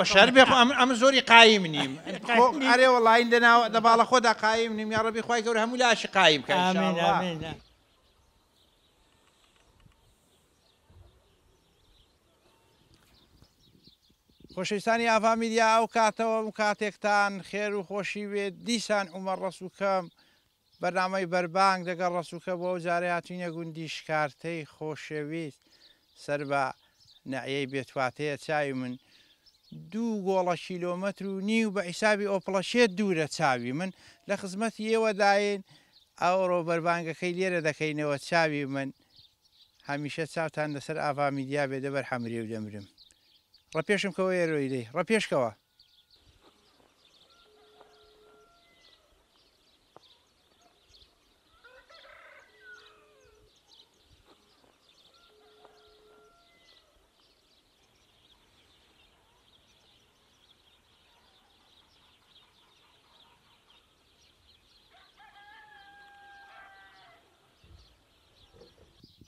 بەشەر بێ ئەم زۆری قایم نیم ئەرێوە لاین دەناوە دەباڵە خۆدا قایم نیم یا ڕەبی خخوای گەور هەموو لاشی قایم کە. خۆشەویستانی ئافامیدیا ئەو کاتەوە ئەم کاتێکتان خێر و خۆشی بێت دیسان ئومە ڕسوکەم بەنامەی بەربانگ دەگەڵ ڕسوکە بۆ جارێ هاتوینە گوندی شکارتەی خۆشەویست سەر بە نەعەی بێتواتەیە چاوی من دوو گۆڵە شیلۆمەتر و نیو بە ئیسابی ئۆپلەشێت دوورە چاوی من لە خزمەتی ئێوەداین ئەو ڕۆبەربانگەکەی لێرە دەکەینەوە چاوی من هەمیشە چاوتان لەسەر ئاوا میدیا بێ دەبەر حەمری و دەمرم ڕەپێشم کەەوە ێرۆیدەی ڕەپێشکەوە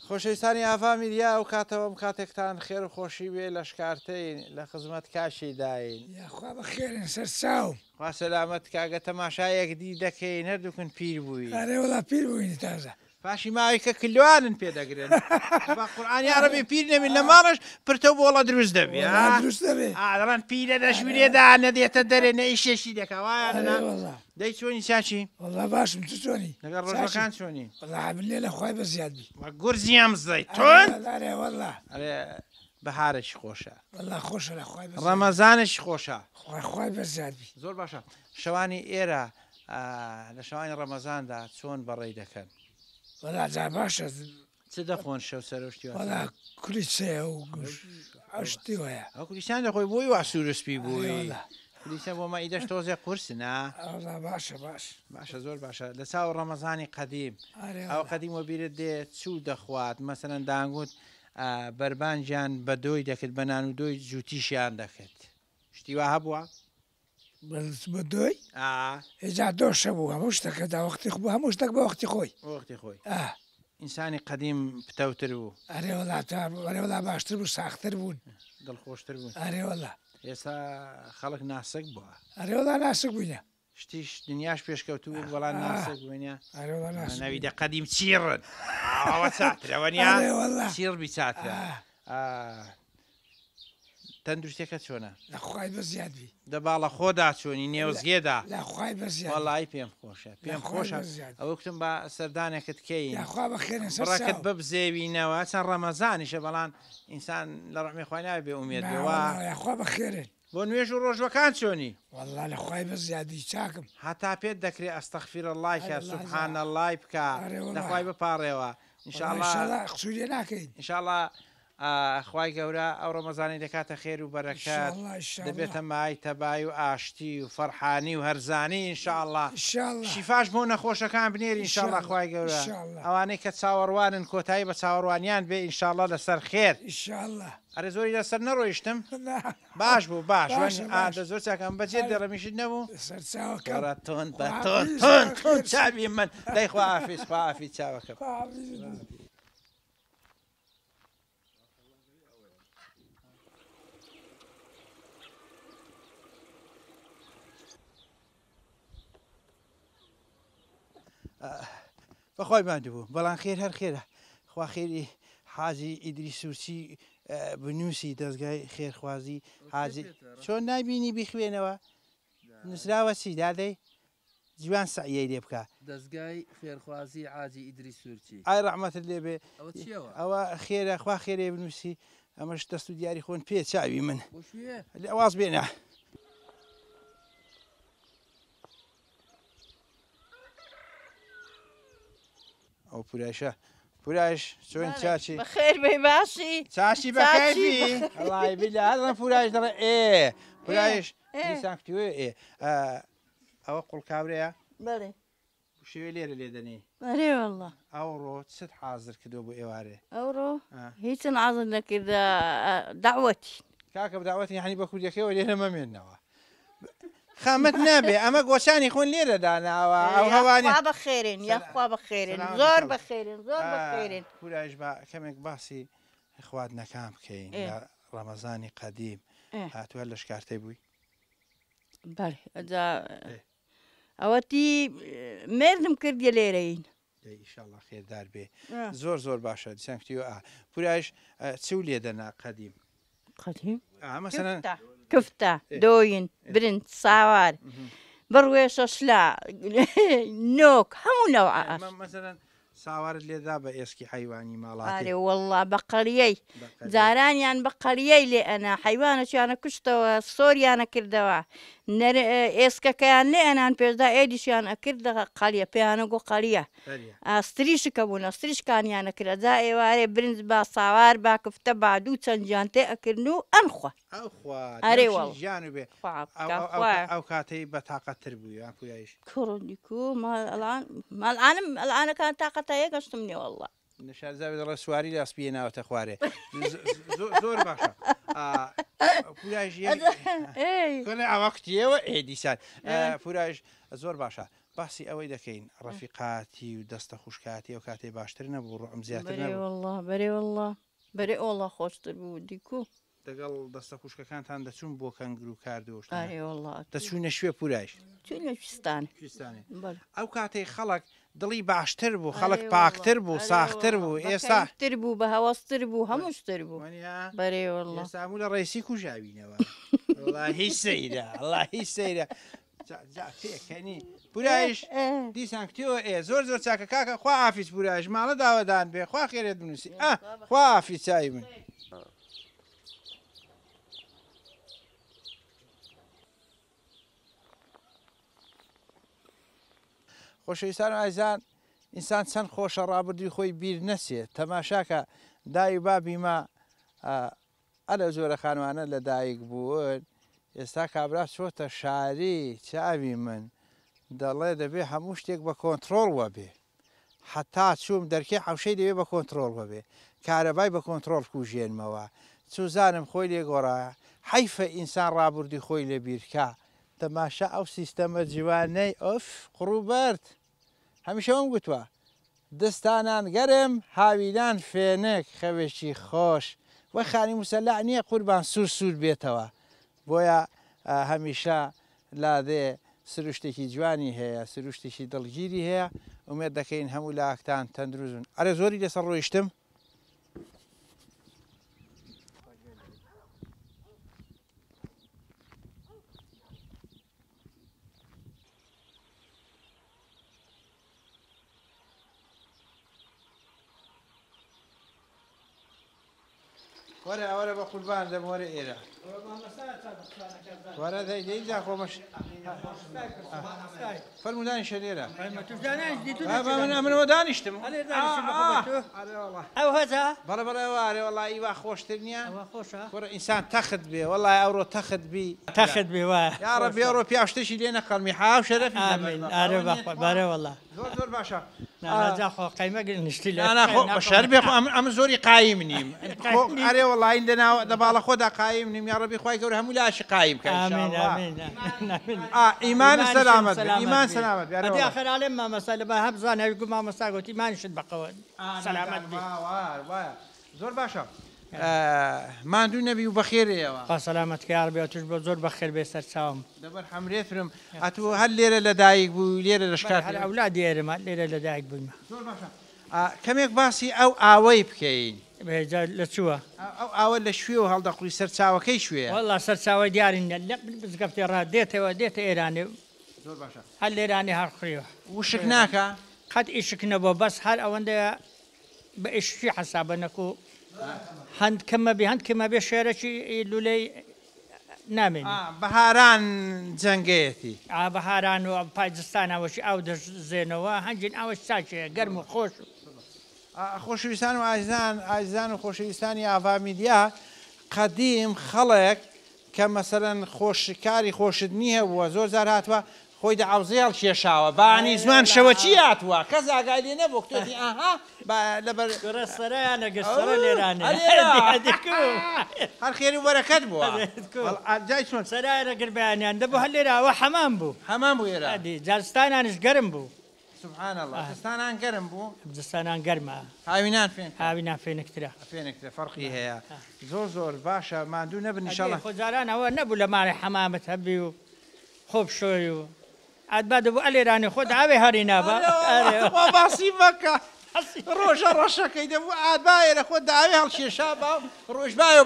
خۆشەویستانی ئافامیلیا و کاتەوەم کاتێکتان خێر و خۆشی بێ لە شکارتین لە خزمەت کاشی داین یاخوا بە خێرن سەر چاو وا سەلامەت کاگە تەماشایەک دی دەکەی نەردووکن پیر بووی ئەرێ وڵا پیر بووین تازە. پاشی ماوەیکە کلوانن پێدەگرن قورآان یارەبێ پیر نەبین لە ماڕش پرتە بۆڵە دروست دەبێ ئاڕان پیرە دەشورێدا نەدێتە دەرێ نە ئیشێشی دەکەوایە دەی چۆنی چاچی باشم چۆنی لەگەڵ ڕۆژەکان چۆنی لێ لە خۆی بە زیادی گورزیام زای تۆن بەهارش خۆشە خۆشە ڕەمەزانش خۆشە خۆی بە زیادی زۆر باشە شەوانی ئێرە لە شەوانی ڕەمەزاندا چۆن بەڕێ دەکەن وەلا جا باشە چ دەخۆن شەو سەرشتی وەلا کولیسێ و گوشتی وەیە ئەو کولیسان دەخۆی بۆی وا سوورسپی بووی لیسە بۆ مە ئیدەش تۆزێ قورسنا باشە باش باشە زۆر باشە لە چاو ڕەمەزانی قەدیم ئەو قەدیم و بیرت دێ چوو دەخوات مەسەرەن داگوت بربانجیان بە دۆی دەکرد بە نان و دۆی جوتیشیان دەکرد شتیوا هەبووە؟ بە دوۆی هێجا دۆشە بوو هەموو شتەکە داوەختی بوو هەموو شتێک بە وەختی خۆی وەختی خۆی ئینسانی قدیم پتەوتر بوو ئەرێ وڵاتەوەلا باشتر بوو ساختر بوون دڵخۆشتر بوون ئەرێوەلا ئێستا خەڵک ناسک بووە ئەرێوەلا ناسک بووینە شتیش دنیاش پێشکەوتو وەڵان ناوی دە قەدیم چیڕن چیر بیچاتە تەندروستەکە چۆنە لەخوای بە زیادبی دە باڵە خۆدا چۆنی نێوزگێدا لەخوای بەڵی پێم خۆشە پێم خۆشە ئەوە کتم بە سەردانێکت کەیخوا بەخێنڕەکەت ببزێوینەوە چەند ڕەمەزانیشە بەڵان ئینسان لە ڕحمی خوۆناوی بێ ئومێدەوەخوا بەخێرن بۆ نوێژ و ڕۆژوەکان چۆنی والله لە خی بە زیادی چاکم هەتا پێت دەکرێت ئەستەخفیرە لایکە سوبحانە لای بکە لەخوای بپارڕێەوە انشاءله قسوودێ ناکەین انشاءله خی گەورە ئەو ڕۆمەزانی دەکاتە خێر و بەرەکات دەبێتە مای تەبای و ئاشتی و فەرحانی و هەرزانی انشاءله شیفاش بۆ نەخۆشەکان بنێری انشاءله خی گەورە ئەوانەی کە چاوەڕوانن کۆتایی بە چاوەڕوانیان بێ ئینشاءله لەسەر خێر ئەرە زۆری لەسەر نەڕۆیشتم باش بوو باش ئادە زۆر چاکەم بەجێ دەڕەمیشت نەبوو تۆن تۆن تۆن چاوی من دەیخوا ئافیس خافی چاوەکە. بەخوای باند بوو بەڵام خێر هەر خێرە خوا خێری حازی ئیدری سوورچی بنووسی دەستگای خێرخوازی حازی چۆن نبینی بیخوێنەوە نووسراوە چی دادەی جوان سعیە لێ بکە دەستگای خێرخوازی عاجی ئیدری سوورچی ئای ڕحمەتت لێبێ ئەوە خێرە خوا خێرێ بنووسی ئەمەش دەست و دیاری خۆن پێ چاوی من ئەواز بێنە. او پورێشە پورایش چون چاچی بخیر بێ باشی چاچی بخیر بی الله چاشی بەخێبی ئەڵی بیلازم پورایش دەڵێ ئێ پورایش ساکتیوێ ئێ ئەوە قوڵکاورەیە بەێ شوێ لێرە لێدەنی بەێوەله ئەوڕۆ چت حازر کردو بۆ ئێوارێ ئەوڕۆ هیچن ئازن نەکرد داوەتی کاکە داوەتی هەنی بە کوردەکەەوە لێرە مەمێنەوە خامت نابێ ئەمە گۆشانی خۆن لێرە داناوە ئەو هەوانی بە خێرن یخوا بە خێرن زۆر بە خێرن زۆر بە خێرن کوراش بە کەمێک باسی خوارد نەکان بکەین ڕەمەزانی قەدیم هاتووە لە شکارتەی بووی ئەوەتی مردم کردی لێرەین ئیشاءله خێدار بێ زۆر زۆر باشە دیسان کتی و ئا پورایش چو لێدەنا قەدیم قەدیم ئامەسەن کوفتە دۆین برنج ساوار بڕێشە شلا نۆک هەموونەوە ساوارت لێدا بە ئێسکی حیوانی ماڵاتێ وله بە قەریەی جارانیان بە قەریەی لێ ئەنا حیوانە چیانە کوشتەوە سۆریانە کردەوە ئێسکەکەیان لێ ئەنان پێشدا ئێدیشیان ئەکردەوە قەلیە پێیانە گۆ قەریە ئاستریشکە بوون ئەستریشکانیانە کرد جا ئێوارێ برنج با ساوار با کفتە با دوو چەندجیان تێ ئەکردن و ئەنخوا ئەرێوە ژیان بێ ئەو کاتەی بە تااقەتتر بووی پویش کوڕنیکو ماڵان ماڵانم ئەلانەکان تااقەتەیە گەشتم نێوەڵە نشارزاوێت ڕە سواری لاسپی ناوەتە خوارێ زۆر باشە ئاوەختیەوە ئێدیسان پورش زۆر باشە باسی ئەوەی دەکەین ڕەفیقاتی و دەستە خوشکاتی ئەو کاتێ باشتر نەبوو ڕم زیاتر بەێوەله بەرێوەله بەرێ ئۆڵە خۆشتر بوو دیکو. دەگەڵ دەستە خوشکەکانتان دەچون بۆ کەنگرو کاردۆشت دەچوونە شوێ پورایش ئەو کاتەی خەڵک دڵی باشتر بوو خەڵک پاکتر بوو ساختتر بوو ئێستا تر بوو بە هەواستر بوو هەموو شتر بوو بەێوەسامو لە ڕێسی کوژاوینەوە هیچ سەیرە الله هیچ سەیرە. پێکەنی پورایش دیسان کتیەوە ئێ زۆر زۆر چاکە کاکە خوا ئافیس پورایش ماڵە داوەدان بێ خوا خێرێت بنووسی ئە خوا ئافیسایی من. خۆشەویستان ئازان ئینسان چەند خۆشە ڕابردی خۆی بیر نەسێت تەماشاکە دای بابی ما ئەلە زۆرە خانوانە لەدایک بوون ئێستا کابرا چۆتە شاری چاوی من دەڵێ دەبێ هەموو شتێک بە کۆنتترۆل وە بێ حتا چوم دەرکێ حوشەی دەوێ بە کۆنتترۆل وە بێ کارەبای بە کۆنتترۆل کوژێنمەوە چوزانم خۆی لێگۆڕایە حیفە ئینسان ڕابردی خۆی لە بیرکە تەماشا ئەو سیستەمە جیوانەی ئۆف قڕوبەرت. هەمیشەوەم گوتوە دەستانان گەرم هاویدان فێنێک خەوێکی خۆش وە خانی مووسلا نییە قوربان سوور سوور بێتەوە بۆیە هەمیشە لادێ سروشتێکی جوانی هەیە سروشتێکی دڵگیری هەیە ومێت دەکەین هەموو لاکتان تەندروزون ئەرە زۆری لەسەر ڕۆیشتم وەرە ئەوەرە بە قوربان دەمۆرە ئێرە وارا ذا يجي ذا خومش فرمودان شنيرة ما من من ودانشتم أو هذا برا برا واري والله إيوا خوش تبنيا كورا إنسان تخد بي والله أورو تخد بي تخد بي واه يا ربي أورو بيعشتش لينا قرمي حاو شرف آمين أربا برا والله زور زور باشا أنا خو قيمة نشتي لا أنا خو بشر بي أم زوري قايم نيم أري والله عندنا دبالة خدا قايم نيم يا ربي خی گەور هم لا شقاایی بکە ئیمان سەلامەت ئیمان سەلامەت خراێ مامەسا لە بە هەبزان هەوی گوما مەساگوتی مانشت بەقەوە سەلامەت زۆر باشە. ماندوو نەبی و بەخێرەوە سەلامەت کار بێ توش بە زۆر بەخێر بێ سەر چاوم دەبەر هەمرێترم ئەتو هەر لێرە هل اولاد لێرە لەشکات ئەولا دیێرەمە لێرە لەدایک بوومە کەمێک باسی او اوي بكين لە چووە ئەوە لە شوێ و هەڵدەقلی سەرچاوەکەی شوێ وڵا سەرچاوی دیارین بزگەفتی ڕا دێتەوە دێتە ئێرانێ هەر لێرانی هەرخریوە وشک ناکە قەت ئیشکنەوە بەس هەر ئەوەندە بە ئیشی حسابە نەکو هەند کەمە بی هەند کەمە بێ شێرەی لولەی نامێن بەهاران جەنگەیەتی ئا بەهاران و پایجستانەوەشی ئاو دەزێنەوە هەنجین ئەوە ساچێ گەرم و خۆش و خۆشویستان و ئازان ئازان و خۆشویستانی ئاوامیدیا قەدیم خەڵێک کە مەسەرەن خۆشکاری خۆشت نییە بووە زۆر زار هاتووە خۆی دا عوزیال کێشاوە بانی زمان شەوە چی هاتووە کەس ئاگالی نەبوو کتۆی ئاها لەبەر سەرایان لەگەشتەوە لێرانە هەر خێری وەرەکەت بووە سەرایە گربیانیان دەبوو هەر لێراوە حەمان بوو هەمان بوو ێرا جارستانانش گەرم بوو سبحان الله آه. تستانان تستانان قرم بو فين دستانان گەرم بوو دستانان گەرمە هاوینان فێن هاوینان فێنکترا زور فەرقی آه. هەیە آه. زۆر زۆر باشە مادوو نەبن نیشاڵە خۆجاران ئەوە نەبوو لە مارە حەمامت هەبی و خۆب شۆی و ئەدبا دەبوو ئەلێرانی خۆت ئاوێ هەری ما باسی مكة حەسی ڕۆژە ڕەشە کەیدە بوو ئابایە لە روش داوی هەڵکێشا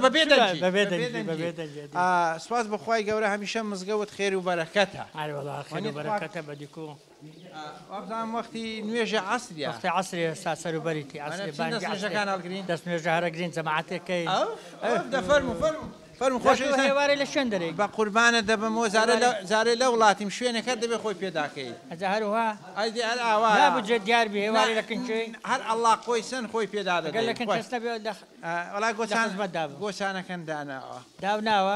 ببيدنجي ببيدنجي اه, آه، سواز بخوای گەورە هەمیشە مزگەوت خێر و بەرەکەتە بەرەکەتەبدیکۆزانام آه، وەختی نوێژە عسریختی عسری سا سەر وبەریتی ئەسەکان هەڵگرین دەست نوێژە هەرەگرین جەماعاتێکەکەی دەفەرم و فەرم. فەرم خۆش هێوارە زاره شوێندەێک بە شوی نکرد دب خوی پیدا کی. از هر خۆی از هر آوا. نه بجێ دیار بیه هێواری لکن کنچوی هر الله خوی سن خۆی پێدا وڵا گۆچان بەدا گۆچانەکەن داناوە داوناوە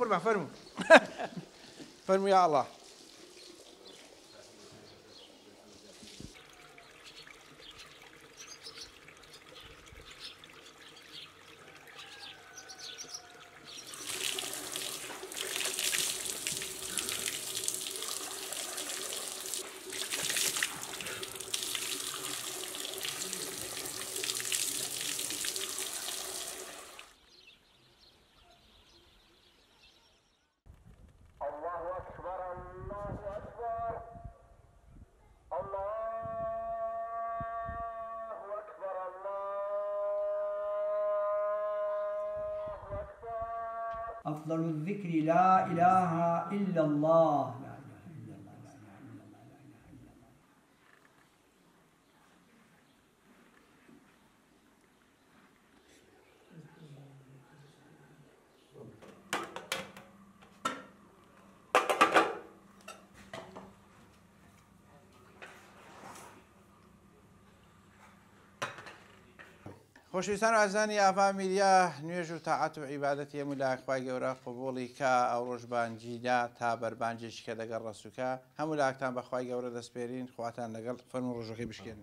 قربان فرم. فرم یا الله. أفضل الذكر لا إله إلا الله خۆشویستان و ئازانی ئاوا میریا نوێژ و تاعات و عیباەت هێمو لاخوای گەورە قوبڵی کە ئەو ڕۆژبانجیدا تا بەربانجێکی کە دەگەڵ ڕسوکە هەموو لاکتان بەخوای گەورە دەستپێرین خواتان لەگەڵ فەرم و ڕۆژەکەی بشکێن.